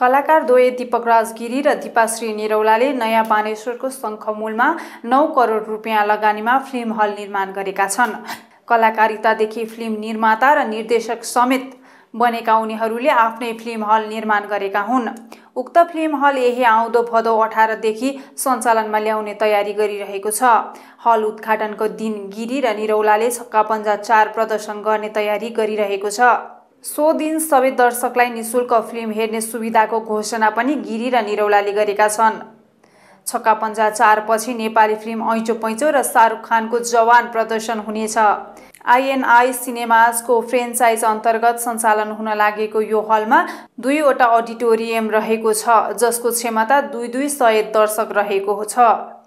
कलाकार द्वय दीपक गिरी र दिपाश्री निरौलाले नयाँ बानेश्वरको शङ्खमूलमा नौ करोड रुपियाँ लगानीमा फिल्म हल निर्माण गरेका छन् कलाकारितादेखि फिल्म निर्माता र निर्देशक समेत बनेका उनीहरूले आफ्नै फिल्म हल निर्माण गरेका हुन् उक्त फिल्म हल यही आउँदो भदौ अठारदेखि सञ्चालनमा ल्याउने तयारी गरिरहेको छ हल उद्घाटनको दिन गिरी र निरौलाले छक्का पन्जा चार प्रदर्शन गर्ने तयारी गरिरहेको छ सो दिन सबै दर्शकलाई निशुल्क फिल्म हेर्ने सुविधाको घोषणा पनि गिरी र निरौलाले गरेका छन् छक्का पन्जा चारपछि नेपाली फिल्म ऐचो पैँचो र शाहरुख खानको जवान प्रदर्शन हुनेछ आइएनआई सिनेमाजको फ्रेन्चाइज अन्तर्गत सञ्चालन हुन लागेको यो हलमा दुईवटा अडिटोरियम रहेको छ जसको क्षमता दुई दुई सय दर्शक रहेको छ